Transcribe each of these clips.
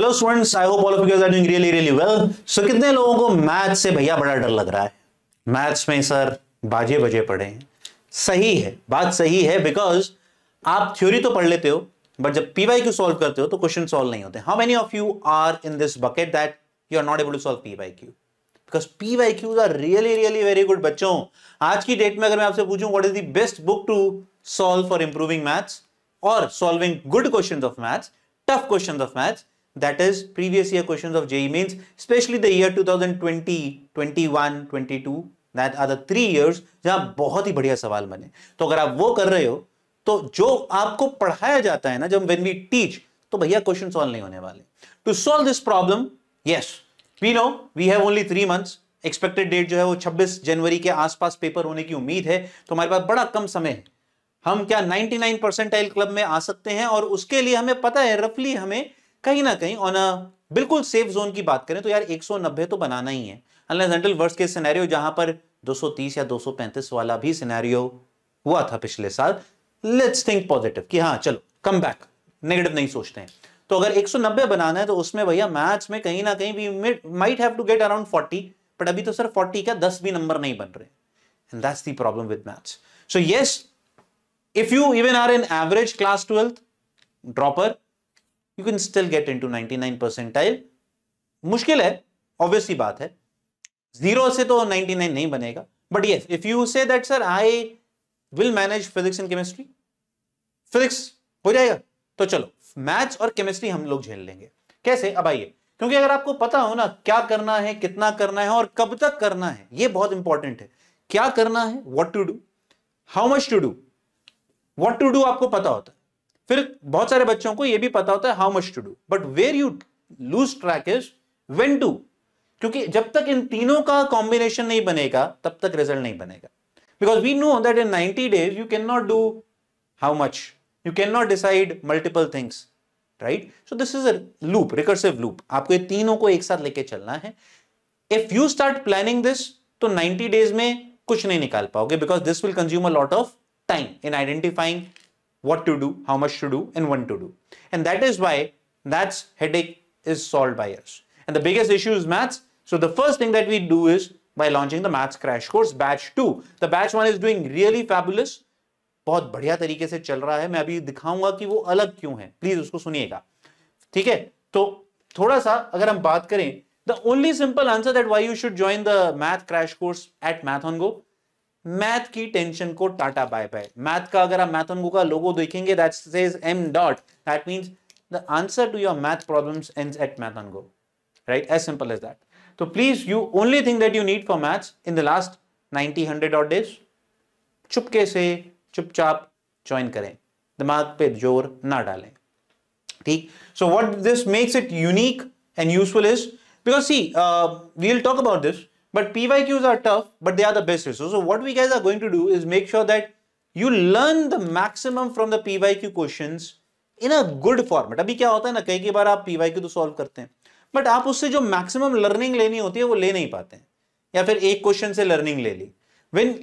Hello students I hope all of you are doing really really well so कितने लोगों को math से भैया बड़ा डर लग रहा है मैथ्स में सर बाजे बजे पड़े हैं सही है बात सही है बिकॉज आप थ्योरी तो पढ़ लेते हो बट जब पीवाई क्यू सॉल्व करते हो तो क्वेश्चन सॉल्व नहीं होते how many of you are in this bucket that you are not able to solve P Y Q because P Y Qs are really really very good बच्चों आज की date में अगर मैं आपसे पूछूं what is the best book to solve for improving maths और solving good question of maths tough question of maths that is previous year questions of JEE mains, especially the year 2020, 21, 22, that are the three years जहां बहुत ही बढ़िया सवाल बने तो अगर आप वो कर रहे हो तो जो आपको पढ़ाया जाता है ना जब when we teach, तो भैया क्वेश्चन सॉल्व नहीं होने वाले to solve this problem yes we know we have only three months expected date जो है वो 26 जनवरी के आसपास पेपर होने की उम्मीद है तो हमारे पास बड़ा कम समय है हम क्या 99 परसेंटाइल क्लब में आ सकते हैं और उसके लिए हमें पता है रफली हमें कहीं ना कहीं ऑन अ बिल्कुल सेफ जोन की बात करें तो यार 190 तो बनाना ही है अनलेस वर्ष के सिनेरियो जहां पर 230 या 235 वाला भी सिनेरियो हुआ था पिछले साल लेट्स थिंक पॉजिटिव कि हाँ चलो कम बैक नेगेटिव नहीं सोचते हैं तो अगर 190 बनाना है तो उसमें भैया मैच में कहीं ना कहीं we might have to get around 40 but अभी तो सर 40 का 10 भी नंबर नहीं बन रहे and that's the problem with maths so yes if you even are in average class twelfth dropper you can still get into nine percentile मुश्किल है obvious ही बात है जीरो से तो 99 नहीं बनेगा but yes if you say that sir I will manage physics and chemistry physics हो जाएगा तो चलो मैथ्स और केमिस्ट्री हम लोग झेल लेंगे कैसे अब आइए क्योंकि अगर आपको पता हो ना क्या करना है कितना करना है और कब तक करना है ये बहुत इंपॉर्टेंट है क्या करना है what to do how much to do what to do आपको पता होता है फिर बहुत सारे बच्चों को यह भी पता होता है how much to do but where you lose track is when to क्योंकि जब तक इन तीनों का कॉम्बिनेशन नहीं बनेगा तब तक रिजल्ट नहीं बनेगा because we know that in ninety days you can not do how much you can not decide multiple things right so this is a loop recursive loop आपको ये तीनों को एक साथ लेके चलना है if you start planning this तो 90 डेज में कुछ नहीं निकाल पाओगे because this will consume a lot of time in identifying what to do, how much to do, and when to do. And that is why that's headache is solved by us. And the biggest issue is maths. So the first thing that we do is by launching the maths crash course batch 2. The batch 1 is doing really fabulous. बहुत बढ़िया तरीके से चल रहा है मैं अभी दिखाऊंगा कि वो अलग क्यों है प्लीज उसको सुनिएगा ठीक है तो थोड़ा सा अगर हम बात करें the only simple answer that why you should join the math crash course at math on go math की टेंशन को टाटा बाय बाय मैथ का अगर आप मैथ का लोगो देखेंगे answer to your math problem and at math go right as simple as that तो please you only thing that you need for maths in the last ninety hundred odd days चुपके से चुपचाप join करें दिमाग पे जोर ना डालें ठीक so what this makes it unique and useful is because see we'll talk about this But PYQs are tough, but they are the best resource. So what we guys are going to do is make sure that you learn the maximum from the PYQ questions in a good format अभी क्या होता है ना कई कई बार आप PYQ तो solve करते हैं बट आप उससे जो मैक्सिमम लर्निंग लेनी होती है वो ले नहीं पाते हैं या फिर एक क्वेश्चन से लर्निंग ले ली when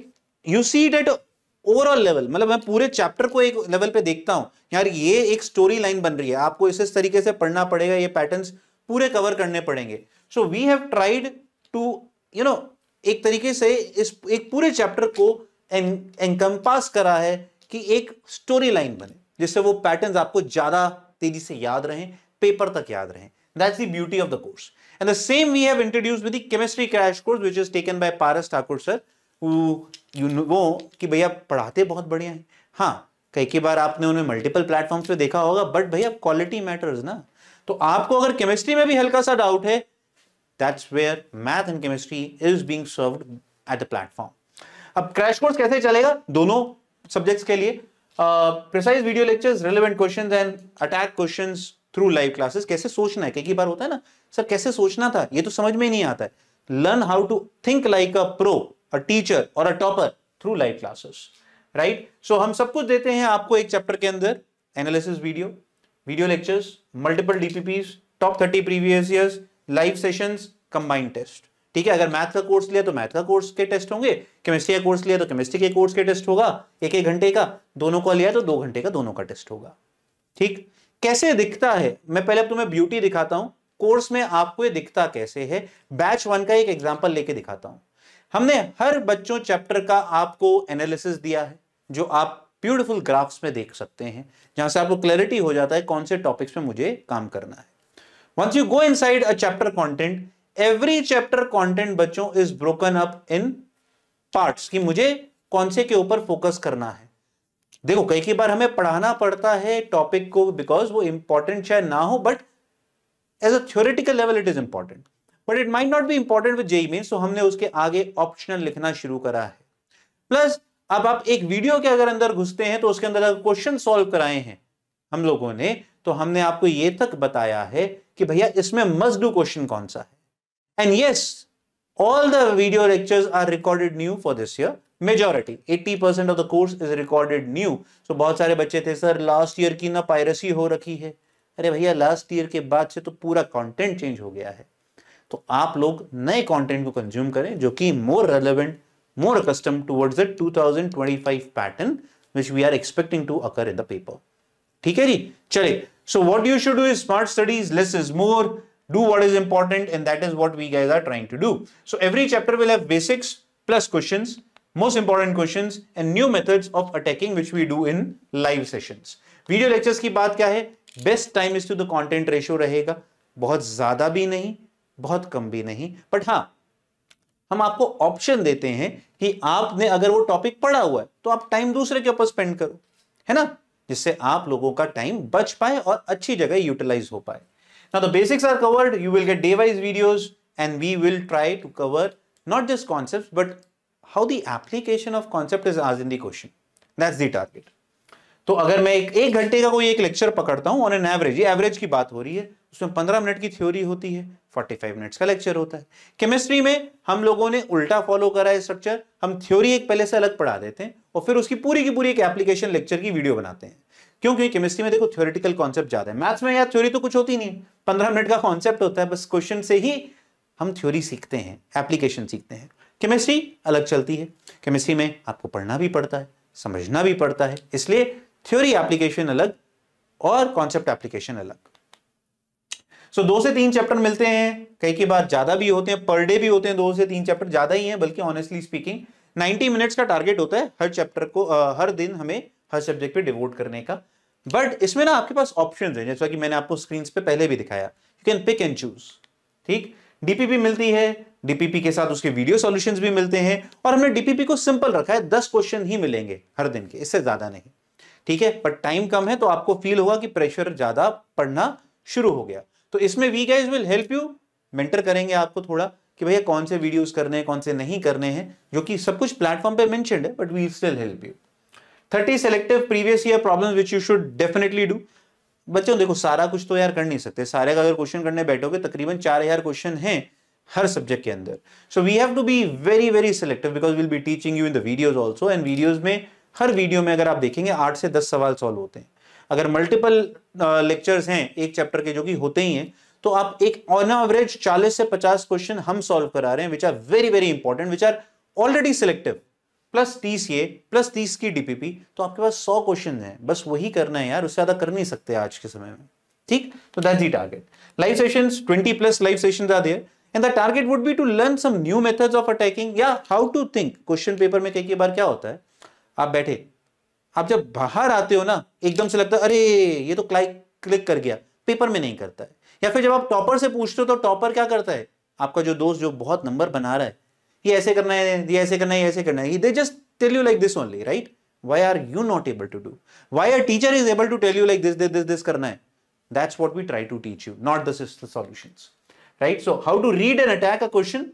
you see it at overall level मतलब मैं पूरे चैप्टर को एक लेवल पे देखता हूँ यार ये एक स्टोरी लाइन बन रही है आपको इस तरीके से पढ़ना पड़ेगा ये पैटर्न पूरे कवर करने पड़ेंगे so we have tried to you know एक तरीके से इस एक पूरे चैप्टर को एनकम्पास करा है कि एक स्टोरी लाइन बने जिससे वो पैटर्न्स आपको ज़्यादा तेजी से याद रहें पेपर तक याद रहें That's the beauty of the course. And the same we have introduced with the chemistry crash course, which is taken by Paras Thakur sir, who you know कि भैया पढ़ाते बहुत बढ़िया हैं हाँ कई कई बार आपने उन्हें मल्टीपल प्लेटफॉर्म्स पे देखा होगा बट भैया क्वालिटी मैटर्स ना तो आपको अगर केमिस्ट्री में भी हल्का सा डाउट है that's where math and chemistry is being served at the platform अब क्रैश कोर्स कैसे चलेगा दोनों सब्जेक्ट्स के लिए precise video lectures relevant question and attack question through live classes कैसे सोचना है कई बार होता है ना सर कैसे सोचना था ये तो समझ में नहीं आता है learn how to think like a pro a teacher और a topper through live classes right so हम सब कुछ देते हैं आपको एक चैप्टर के अंदर analysis video video lectures multiple DPPs top thirty previous years live sessions combined test ठीक है अगर मैथ का कोर्स लिया तो मैथ का कोर्स के टेस्ट होंगे केमिस्ट्री का कोर्स लिया तो केमिस्ट्री के कोर्स के टेस्ट होगा एक एक घंटे का दोनों का लिया तो दो घंटे का दोनों का टेस्ट होगा ठीक कैसे दिखता है मैं पहले अब तुम्हें ब्यूटी दिखाता हूं कोर्स में आपको ये दिखता कैसे है बैच वन का एक एग्जाम्पल लेके दिखाता हूं हमने हर बच्चों चैप्टर का आपको एनालिसिस दिया है जो आप ब्यूटिफुल ग्राफ्स में देख सकते हैं जहां से आपको क्लैरिटी हो जाता है कौन से टॉपिक्स में मुझे काम करना है once you go inside a chapter content every chapter content बच्चों is broken up in parts कि मुझे कौन से के ऊपर फोकस करना है देखो कई कई बार हमें पढ़ाना पड़ता है टॉपिक को बिकॉज वो इंपॉर्टेंट शायद ना हो but as a theoretical level it is important but it might not be important with JEE Main so हमने उसके आगे ऑप्शनल लिखना शुरू करा है प्लस अब आप एक वीडियो के अगर अंदर घुसते हैं तो उसके अंदर अगर क्वेश्चन सॉल्व कराए हैं हम लोगों ने तो हमने आपको ये तक बताया है कि भैया इसमें मस्ट डू क्वेश्चन कौन सा है and yes all the video lectures are recorded new for this year majority 80 percent of the course is recorded new so बहुत सारे बच्चे थे सर लास्ट ईयर की ना पायरेसी हो रखी है अरे भैया लास्ट ईयर के बाद से तो पूरा कॉन्टेंट चेंज हो गया है तो आप लोग नए कॉन्टेंट को कंज्यूम करें जो कि more relevant more accustom towards the five pattern which we are expecting to occur in the paper ठीक है जी चलिए So what you should do is smart studies, less is more, do what is important and that is what we guys are trying to do. So every chapter will have basics plus questions, most important questions and new methods of attacking which we do in live sessions. video lectures ki baat kya hai best time is to the content ratio rahega bahut zyada bhi nahi bahut kam bhi nahi but ha हम आपको option देते हैं कि आपने अगर वो topic पढ़ा हुआ है तो आप टाइम दूसरे के ऊपर स्पेंड करो है ना जिससे आप लोगों का टाइम बच पाए और अच्छी जगह यूटिलाइज हो पाए ना the basics are covered you will get day wise videos and we will try to cover not just concept but how the application of concept is आज in the question that's the target तो अगर मैं एक एक घंटे का कोई एक लेक्चर पकड़ता हूँ ऑन एन एवरेज ये एवरेज की बात हो रही है उसमें पंद्रह मिनट की थ्योरी होती है फोर्टी फाइव मिनट्स का लेक्चर होता है केमिस्ट्री में हम लोगों ने उल्टा फॉलो करा है स्ट्रक्चर हम थ्योरी एक पहले से अलग पढ़ा देते हैं और फिर उसकी पूरी की पूरी एक एप्लीकेशन लेक्चर की वीडियो बनाते हैं क्यों क्योंकि केमिस्ट्री में देखो थ्योरेटिकल कॉन्सेप्ट ज्यादा है मैथ्स में यार थ्योरी तो कुछ होती नहीं पंद्रह मिनट का कॉन्सेप्ट होता है बस क्वेश्चन से ही हम थ्योरी सीखते हैं एप्लीकेशन सीखते हैं केमिस्ट्री अलग चलती है केमिस्ट्री में आपको पढ़ना भी पड़ता है समझना भी पड़ता है इसलिए थ्योरी एप्लीकेशन अलग और कॉन्सेप्ट एप्लीकेशन अलग सो so, दो से तीन चैप्टर मिलते हैं कई की बार ज्यादा भी होते हैं पर डे भी होते हैं दो से तीन चैप्टर ज्यादा ही हैं बल्कि ऑनेस्टली स्पीकिंग 90 मिनट्स का टारगेट होता है हर चैप्टर को आ, हर दिन हमें हर सब्जेक्ट पे डिवोट करने का बट इसमें ना आपके पास ऑप्शन है जैसा कि मैंने आपको स्क्रीन पे पहले भी दिखाया you can pick and choose ठीक डीपीपी मिलती है डीपीपी के साथ उसके वीडियो सोल्यूशन भी मिलते हैं और हमने डीपीपी को सिंपल रखा है दस क्वेश्चन ही मिलेंगे हर दिन के इससे ज्यादा नहीं ठीक है बट टाइम कम है तो आपको फील होगा कि प्रेशर ज्यादा पढ़ना शुरू हो गया तो इसमें we guys will help you mentor करेंगे आपको थोड़ा कि भैया कौन से वीडियोस करने हैं कौन से नहीं करने हैं जो कि सब कुछ प्लेटफॉर्म पे मेंशनड है but we still help you thirty selective previous year problem which you should definitely do बच्चों देखो सारा कुछ तो यार कर नहीं सकते सारे का अगर क्वेश्चन करने बैठोगे तकरीबन चार हजार क्वेश्चन है हर सब्जेक्ट के अंदर so we have to be very very selective because will be teaching you in the videos also and videos में हर वीडियो में अगर आप देखेंगे आठ से दस सवाल सॉल्व होते हैं अगर मल्टीपल लेक्चर्स हैं एक चैप्टर के जो कि होते ही हैं तो आप एक ऑन एवरेज 40 से 50 क्वेश्चन हम सॉल्व करा रहे हैं which are very very important which are already selective plus तीस ये प्लस तीस की डीपीपी तो आपके पास सौ क्वेश्चन है बस वही करना है यार उससे ज्यादा कर नहीं सकते आज के समय में ठीक तो that the target live session twenty plus live session are and the target would be to learn some new methods of attacking या how to think question paper में कई बार क्या होता है आप बैठे आप जब बाहर आते हो ना एकदम से लगता है अरे ये तो क्लाइक क्लिक कर गया पेपर में नहीं करता है या फिर जब आप टॉपर से पूछते हो तो टॉपर क्या करता है आपका जो दोस्त जो बहुत नंबर बना रहा है ये ऐसे करना है ये ऐसे करना है ऐसे करना है they just tell you like this only right why are you not able to do why are teacher is able to tell you like this this this this करना है that's what we try to teach you not this is the solution right so how to read and attack a question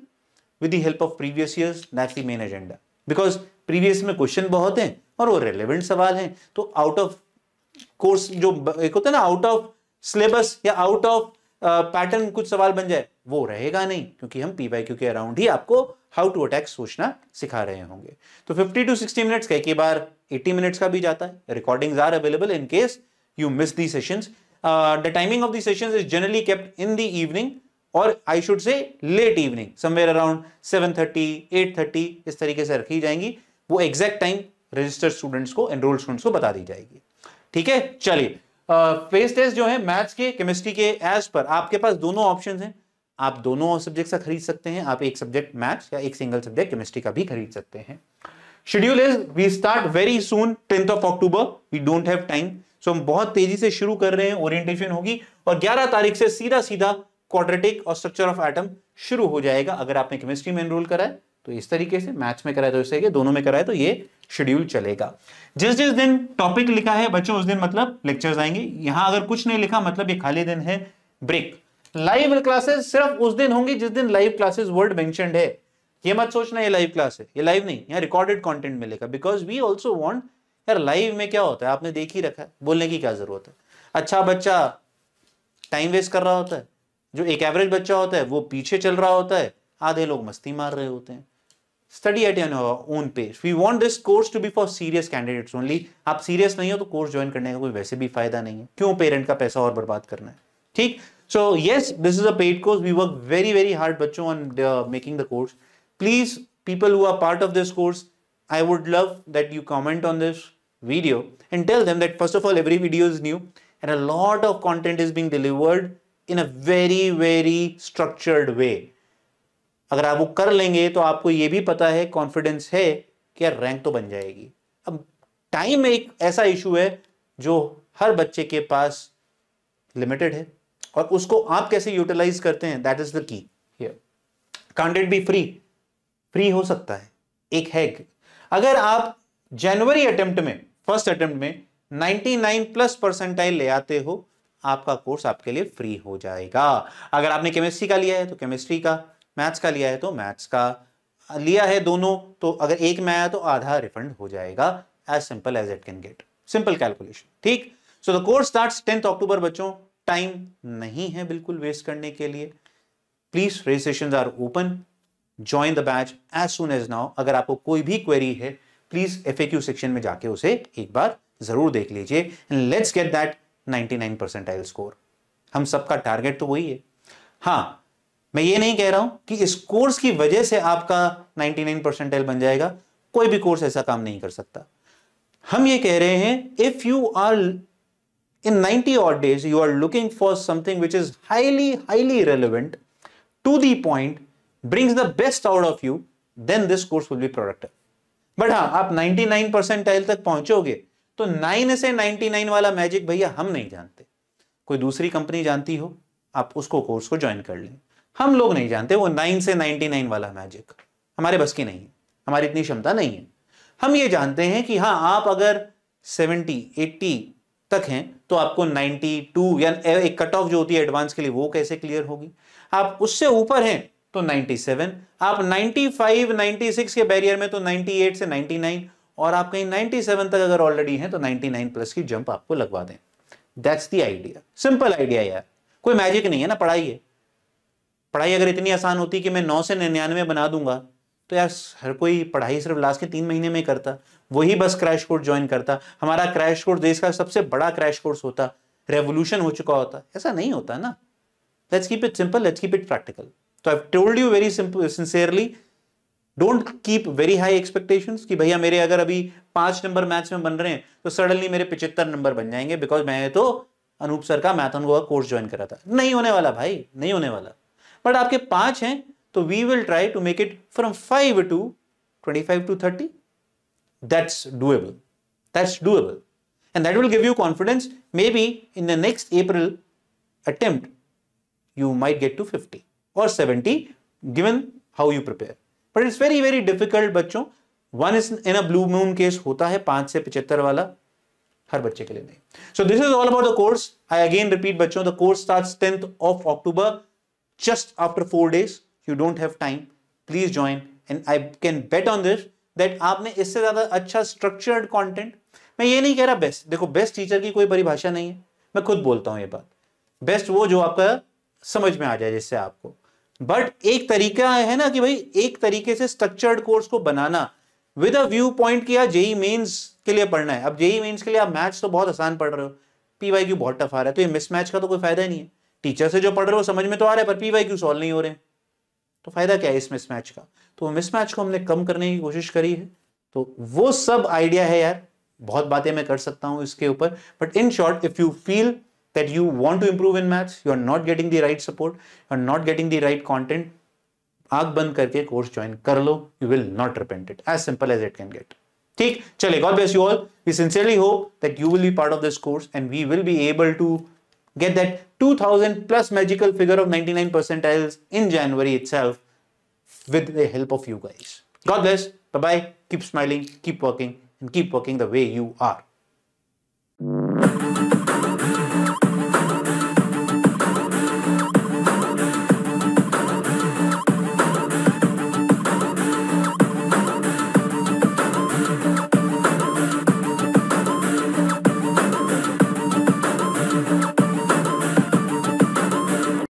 with the help of previous years that's the main agenda because previous में question बहुत हैं और वो relevant सवाल हैं तो out of course जो एक होता है ना आउट ऑफ सिलेबस या आउट ऑफ पैटर्न कुछ सवाल बन जाए वो रहेगा नहीं क्योंकि हम पी वाई क्यू के अराउंड ही आपको हाउ टू अटैक सोचना सिखा रहे होंगे तो 50 टू 60 मिनट्स का कई बार 80 मिनट्स का भी जाता है recordings are available in case you miss the sessions the timing of the sessions is generally kept in the evening और I should say late evening somewhere around 7:30 8:30 इस तरीके से रखी जाएंगी वो एग्जैक्ट टाइम रजिस्टर्ड स्टूडेंट्स को enrolled students को बता दी जाएगी ठीक है चलिए फेस टेस्ट जो है मैथ्स के केमिस्ट्री के एज पर आपके पास दोनों ऑप्शन हैं आप दोनों सब्जेक्ट का खरीद सकते हैं आप एक सब्जेक्ट मैथ्स या एक सिंगल सब्जेक्ट केमिस्ट्री का भी खरीद सकते हैं schedule is we start very soon tenth of October we don't have time so हम बहुत तेजी से शुरू कर रहे हैं ओरिएंटेशन होगी और 11 तारीख से सीधा सीधा क्वाड्रेटिक और स्ट्रक्चर ऑफ एटम शुरू हो जाएगा अगर आपने केमिस्ट्री में एनरोल करा है तो इस तरीके से मैथ्स में कराए तो इस तरीके दोनों में कराए तो ये शेड्यूल चलेगा जिस जिस दिन टॉपिक लिखा है बच्चों उस दिन मतलब लेक्चर्स आएंगे यहां अगर कुछ नहीं लिखा मतलब ये खाली दिन है ब्रेक लाइव क्लासेस सिर्फ उस दिन होंगी जिस दिन लाइव क्लासेस वर्ड मैं ये मत सोचना ये लाइव क्लास है ये लाइव नहीं यहाँ रिकॉर्डेड कंटेंट मिलेगा बिकॉज वी ऑल्सो वॉन्ट यार लाइव में क्या होता है आपने देख ही रखा है बोलने की क्या जरूरत है अच्छा बच्चा टाइम वेस्ट कर रहा होता है जो एक एवरेज बच्चा होता है वो पीछे चल रहा होता है आधे लोग मस्ती मार रहे होते हैं study at your own pace. We want this course to be for serious candidates only. आप serious नहीं हो तो course join करने का कोई वैसे भी फायदा नहीं है क्यों parent का पैसा और बर्बाद करना है ठीक so yes this is a paid course we work very very hard बच्चों on the, making the course please people who are part of this course I would love that you comment on this video and tell them that first of all every video is new and a lot of content is being delivered in a very very structured way अगर आप वो कर लेंगे तो आपको ये भी पता है कॉन्फिडेंस है कि यार रैंक तो बन जाएगी अब टाइम एक ऐसा इशू है जो हर बच्चे के पास लिमिटेड है और उसको आप कैसे यूटिलाइज करते हैं that is the key content भी फ्री फ्री हो सकता है एक है अगर आप जनवरी अटेम्प्ट में फर्स्ट अटेम्प्ट में 99 प्लस परसेंटाइल ले आते हो आपका कोर्स आपके लिए फ्री हो जाएगा अगर आपने केमिस्ट्री का लिया है तो केमिस्ट्री का मैथ्स का लिया है तो मैथ्स का लिया है दोनों तो अगर एक में आया तो आधा रिफंड हो जाएगा as simple as it can get simple calculation ठीक so the course start tenth October बच्चों टाइम नहीं है बिल्कुल वेस्ट करने के लिए please registration are open join the batch as soon as now अगर आपको कोई भी क्वेरी है please F A Q section में जाके उसे एक बार जरूर देख लीजिए let's get that 99 percentile score हम सबका टारगेट तो वही है हाँ मैं ये नहीं कह रहा हूं कि इस कोर्स की वजह से आपका 99 परसेंटेज बन जाएगा कोई भी कोर्स ऐसा काम नहीं कर सकता हम ये कह रहे हैं इफ यू आर इन 90 और days you are looking for something which is highly highly relevant to the point brings the best out of you then this course will be productive but हाँ आप 99 percentile तक पहुंचोगे तो 9 से 99 वाला magic भैया हम नहीं जानते कोई दूसरी कंपनी जानती हो आप उसको कोर्स को ज्वाइन कर लें हम लोग नहीं जानते वो नाइन से नाइन्टी नाइन वाला मैजिक हमारे बस की नहीं है हमारी इतनी क्षमता नहीं है हम ये जानते हैं कि हाँ आप अगर सेवेंटी एट्टी तक हैं तो आपको टू या एक कट ऑफ जो होती है एडवांस के लिए वो कैसे क्लियर होगी आप उससे ऊपर हैं तो सेवन आप फाइव नाइन्टी सिक्स के बैरियर में तो एट से नाइन और आप कहीं सेवन तक अगर ऑलरेडी हैं तो नाइन प्लस की जंप आपको लगवा दें that's the idea simple idea यार कोई मैजिक नहीं है ना पढ़ाई है पढ़ाई अगर इतनी आसान होती कि मैं नौ से निन्यानवे बना दूंगा तो यार हर कोई पढ़ाई सिर्फ लास्ट के तीन महीने में करता वही बस क्रैश कोर्स ज्वाइन करता हमारा क्रैश कोर्स देश का सबसे बड़ा क्रैश कोर्स होता रेवोल्यूशन हो चुका होता ऐसा नहीं होता ना let's keep it simple let's keep it practical तो I told you very simple sincerely don't keep very high expectation कि भैया मेरे अगर अभी पांच नंबर मैथ्स में बन रहे हैं तो सडनली मेरे पिचहत्तर नंबर बन जाएंगे बिकॉज मैं तो अनूप सर का मैथन गोवा कोर्स ज्वाइन करा था नहीं होने वाला भाई नहीं होने वाला बट आपके पांच हैं तो we will try to make it from five to twenty five to thirty that's doable that's doable and that will give you confidence maybe in the next April attempt you might get to fifty और seventy given how you prepare but it's very very difficult बच्चों one is in a blue moon case होता है पांच से पिछहत्तर वाला हर बच्चे के लिए नहीं so this is all about the course I again repeat बच्चों the course start tenth of October just after four days. You don't have time. Please join. And I can bet on this that आपने इससे ज़्यादा अच्छा structured content मैं ये नहीं कह रहा बेस्ट देखो बेस्ट टीचर की कोई परिभाषा नहीं है मैं खुद बोलता हूँ ये बात बेस्ट वो जो आपका समझ में आ जाए जिससे आपको बट एक तरीका है ना कि भाई एक तरीके से स्ट्रक्चर्ड कोर्स को बनाना विद अ व्यू पॉइंट कि यार जेई मेन्स के लिए पढ़ना है अब जेई मेन्स के लिए आप मैथ्स तो बहुत आसान पढ़ रहे हो पी वाई क्यू बहुत टफ आ रहा है तो ये मिसमैच का तो कोई फायदा नहीं है टीचर से जो पढ़ रहे हो समझ में तो आ रहा है पर पी वाई क्यू सॉल्व नहीं हो रहे तो फायदा क्या है इस मिसमैच का तो मिसमैच को हमने कम करने की कोशिश करी है तो वो सब आइडिया है यार बहुत बातें मैं कर सकता हूं इसके ऊपर but in short if you feel that you want to improve in maths you are not getting the right support you are not getting the right content आग बंद करके कोर्स ज्वाइन कर लो you will not repent it as simple as it can get ठीक चले God bless you all we sincerely hope that you will be part of this course and we will be able to get that 2000 plus magical figure of 99 percentiles in January itself with the help of you guys. God bless. Bye-bye. Keep smiling, keep working, and keep working the way you are.